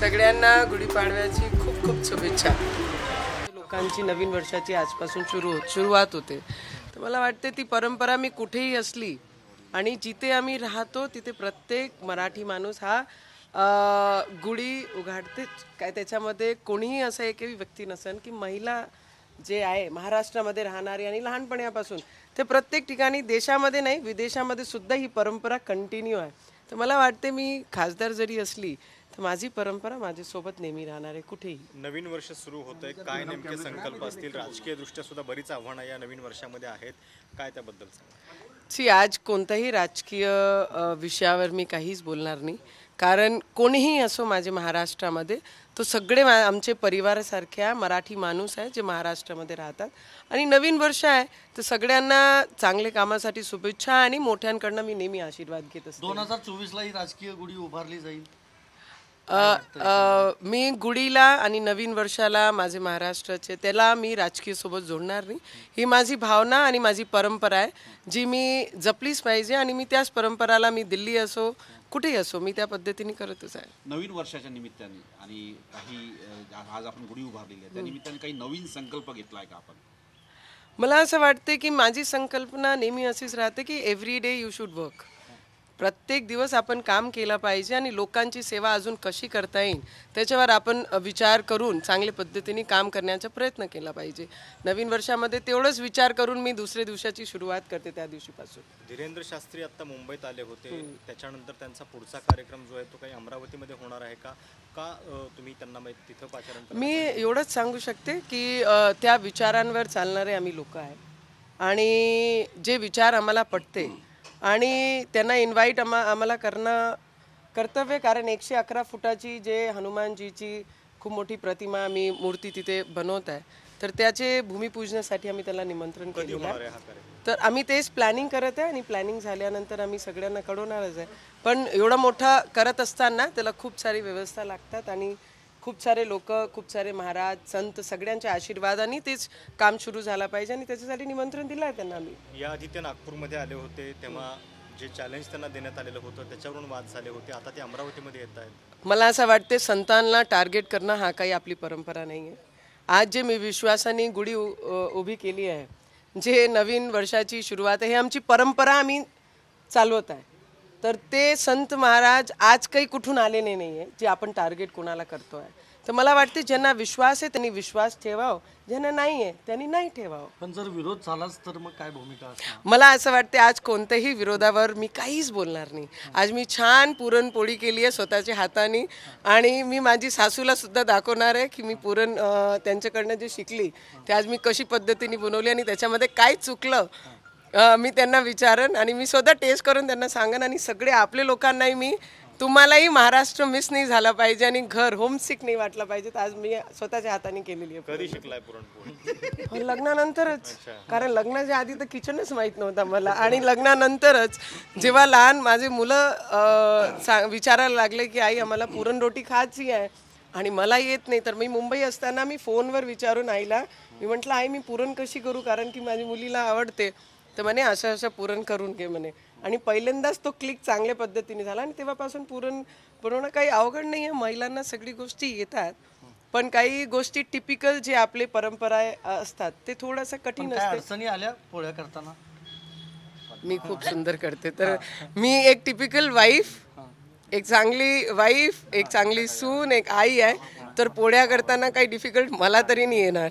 सगळ्यांना गुढीपाडव्याची खूप खूप शुभेच्छा लोकांची नवीन वर्षाची आजपासून सुरू हो-, सुरुवात होते तर मला वाटते ती परंपरा मी कुठेही असली आणि जिथे आम्ही राहतो तिथे प्रत्येक मराठी माणूस हा गुढी उघाडते काय त्याच्यामध्ये कोणीही असं एक व्यक्ती नसेल की महिला जे आहे महाराष्ट्रामध्ये राहणारी आणि लहानपणापासून ते प्रत्येक ठिकाणी देशामध्ये नाही विदेशामध्ये सुद्धा ही परंपरा कंटिन्यू आहे तर मला वाटते मी खासदार जरी असली तर माझी परंपरा माझ्यासोबत नेहमी राहणार आहे कुठेही नवीन वर्ष सुरू होत आहे काय नेमके संकल्प असतील राजकीय दृष्ट्या सुद्धा बरीच आव्हानं या नवीन वर्षामध्ये आहेत काय त्याबद्दल सी आज कोणत्याही राजकीय विषयावर मी काहीच बोलणार नाही कारण कोणीही असो माझे महाराष्ट्रामध्ये तो सगळे मा आमचे परिवारासारख्या मराठी माणूस आहे जे महाराष्ट्रामध्ये राहतात आणि नवीन वर्ष आहे तर सगळ्यांना चांगले कामासाठी शुभेच्छा आणि मोठ्यांकडनं मी नेहमी आशीर्वाद घेत असतो दोन हजार चोवीसला ही राजकीय गुढी उभारली जाईल मी गुढीला आणि नवीन वर्षाला माझे महाराष्ट्राचे त्याला मी राजकीय सोबत जोडणार नाही ही माझी भावना आणि माझी परंपरा आहे जी मी जपलीच पाहिजे आणि मी त्याच परंपराला मी दिल्ली असो कुठेही असो मी त्या पद्धतीने करतच आहे नवीन वर्षाच्या निमित्ताने आणि काही आज आपण गुढी उभारलेली आहे त्या निमित्ताने काही नवीन संकल्प घेतला आहे का आपण मला असं वाटते की माझी संकल्पना नेहमी अशीच राहते की every day you should work प्रत्येक दिवस आपण काम केलं पाहिजे आणि लोकांची सेवा अजून कशी करता येईल त्याच्यावर आपण विचार करून चांगल्या पद्धतीने काम करण्याचा प्रयत्न केला पाहिजे नवीन वर्षामध्ये तेवढंच विचार करून मी दुसऱ्या दिवसाची सुरुवात करते त्या दिवशीपासून धीरेंद्र शास्त्री आता मुंबईत आले होते त्याच्यानंतर त्यांचा पुढचा कार्यक्रम जो आहे तो काही अमरावतीमध्ये होणार आहे का का तुम्ही त्यांना तिथं पाचारण मी एवढंच सांगू शकते की त्या विचारांवर चालणारे आम्ही लोक आहे आणि जे विचार आम्हाला पटते आणि त्यांना इन्व्हाइट आम्हा आम्हाला करणं कर्तव्य कारण एकशे अकरा फुटाची जे हनुमानजीची खूप मोठी प्रतिमा आम्ही मूर्ती तिथे बनवत आहे तर त्याचे भूमिपूजनासाठी आम्ही त्याला निमंत्रण केलेलं आहे तर आम्ही तेच प्लॅनिंग करत आहे आणि प्लॅनिंग झाल्यानंतर आम्ही सगळ्यांना कळवणारच आहे पण एवढा मोठा करत असताना त्याला खूप सारी व्यवस्था लागतात आणि खूप सारे लोक खूप सारे महाराज संत सगळ्यांच्या आशीर्वादाने तेच काम सुरू झाला पाहिजे आणि त्याच्यासाठी निमंत्रण दिलं आहे त्यांना आम्ही याआधी ते नागपूरमध्ये आले होते तेव्हा जे चॅलेंज त्यांना देण्यात आलेलं होतं त्याच्यावरून वाद झाले होते आता ते अमरावतीमध्ये येत आहेत मला असं वाटते संतांना टार्गेट करणं हा काही आपली परंपरा नाही आहे आज जे मी विश्वासाने गुढी उभी केली आहे जे नवीन वर्षाची सुरुवात आहे हे आमची परंपरा आम्ही चालवत आहे तर ते संत महाराज आज काही कुठून आलेले नाही आहे जे आपण टार्गेट कोणाला करतो आहे तर मला वाटते ज्यांना विश्वास आहे त्यांनी विश्वास ठेवावं ज्यांना नाही आहे त्यांनी नाही ठेवावं पण जर विरोध झालाच तर मग काय भूमिका मला असं वाटते आज कोणत्याही विरोधावर मी काहीच बोलणार नाही आज मी छान पुरणपोळी केली आहे स्वतःच्या हाताने आणि मी माझी सासूला सुद्धा दाखवणार आहे की मी पुरण त्यांच्याकडनं जे शिकली ते आज मी कशी पद्धतीने बनवली आणि त्याच्यामध्ये काय चुकलं मी त्यांना विचारन आणि मी स्वतः टेस्ट करून त्यांना सांगन आणि सगळे आपले लोकांनाही मी तुम्हालाही महाराष्ट्र मिस नाही झाला पाहिजे आणि घर होमसिक नाही वाटलं पाहिजे तर आज मी स्वतःच्या हाताने केलेली आहे हो, लग्नानंतरच कारण लग्नाच्या आधी तर किचनच माहीत नव्हता मला आणि लग्नानंतरच जेव्हा लहान माझे मुलं विचारायला लागले की आई आम्हाला रोटी खायची आहे आणि मला येत नाही तर मी मुंबई असताना मी फोनवर विचारून आईला मी म्हटलं आई मी पुरण कशी करू कारण की माझी मुलीला आवडते तर म्हणे अशा असं पुरण करून घे म्हणे आणि पहिल्यांदाच तो क्लिक चांगल्या पद्धतीने झाला आणि तेव्हापासून पुरण पुरवणं काही अवघड नाही आहे महिलांना सगळी गोष्टी येतात पण काही गोष्टी टिपिकल जे आपले परंपरा असतात ते थोडंसं कठीण असतात आल्या पोळ्या करताना मी खूप सुंदर करते तर मी एक टिपिकल वाईफ एक चांगली वाईफ एक चांगली सून एक आई आहे तर पोळ्या करताना काही डिफिकल्ट मला तरी नाही येणार